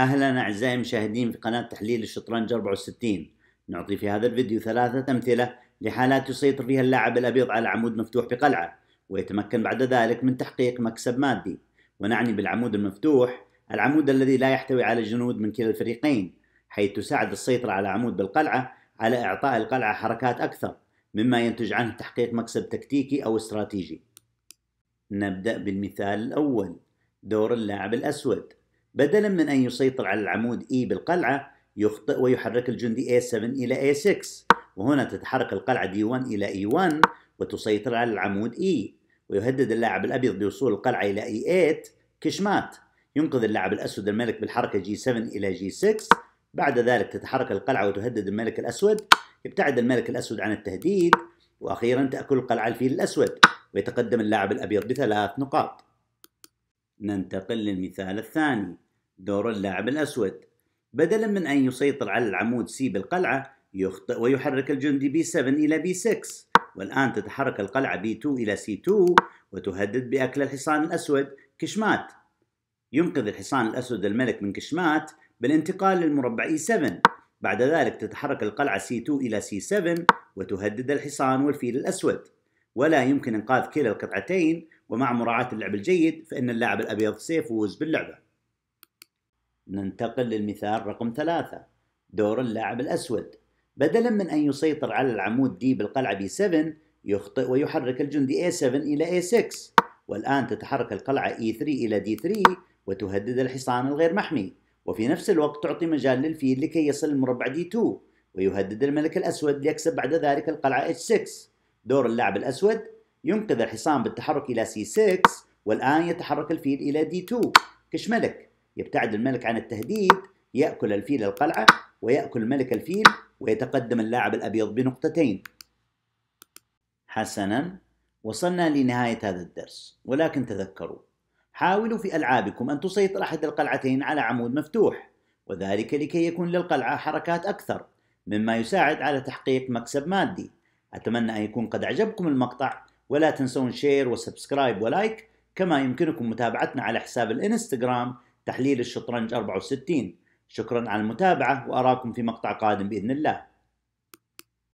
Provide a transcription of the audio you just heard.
أهلا أعزائي المشاهدين في قناة تحليل الشطرنج 64 نعطي في هذا الفيديو ثلاثة أمثلة لحالات يسيطر فيها اللاعب الأبيض على عمود مفتوح بقلعة ويتمكن بعد ذلك من تحقيق مكسب مادي ونعني بالعمود المفتوح العمود الذي لا يحتوي على جنود من كلا الفريقين حيث تساعد السيطرة على عمود بالقلعة على إعطاء القلعة حركات أكثر مما ينتج عنه تحقيق مكسب تكتيكي أو استراتيجي نبدأ بالمثال الأول دور اللاعب الأسود بدلا من أن يسيطر على العمود E بالقلعة يخطئ ويحرك الجندي A7 إلى A6 وهنا تتحرك القلعة D1 إلى E1 وتسيطر على العمود E ويهدد اللاعب الأبيض بوصول القلعة إلى E8 كشمات ينقذ اللاعب الأسود الملك بالحركة G7 إلى G6 بعد ذلك تتحرك القلعة وتهدد الملك الأسود يبتعد الملك الأسود عن التهديد وأخيرا تأكل القلعة الفيل الأسود ويتقدم اللاعب الأبيض بثلاث نقاط ننتقل للمثال الثاني دور اللاعب الأسود بدلا من أن يسيطر على العمود سي بالقلعة يخطئ ويحرك الجندي بي 7 إلى بي 6 والآن تتحرك القلعة بي 2 إلى سي 2 وتهدد بأكل الحصان الأسود كشمات ينقذ الحصان الأسود الملك من كشمات بالانتقال للمربع اي 7 بعد ذلك تتحرك القلعة سي 2 إلى سي 7 وتهدد الحصان والفيل الأسود ولا يمكن إنقاذ كلا القطعتين ومع مراعاة اللعب الجيد فإن اللاعب الأبيض سيفوز باللعبة ننتقل للمثال رقم ثلاثة دور اللاعب الأسود بدلا من أن يسيطر على العمود D بالقلعة B7 يخطئ ويحرك الجندي A7 إلى A6 والآن تتحرك القلعة E3 إلى D3 وتهدد الحصان الغير محمي وفي نفس الوقت تعطي مجال للفيل لكي يصل المربع D2 ويهدد الملك الأسود ليكسب بعد ذلك القلعة H6 دور اللاعب الأسود ينقذ الحصان بالتحرك إلى C6 والآن يتحرك الفيل إلى D2 كشملك يبتعد الملك عن التهديد يأكل الفيل القلعة ويأكل ملك الفيل ويتقدم اللاعب الأبيض بنقطتين حسنا وصلنا لنهاية هذا الدرس ولكن تذكروا حاولوا في ألعابكم أن تسيطر أحد القلعتين على عمود مفتوح وذلك لكي يكون للقلعة حركات أكثر مما يساعد على تحقيق مكسب مادي أتمنى أن يكون قد أعجبكم المقطع ولا تنسون شير وسبسكرايب ولايك كما يمكنكم متابعتنا على حساب الانستغرام تحليل الشطرنج 64 شكرا على المتابعة وأراكم في مقطع قادم بإذن الله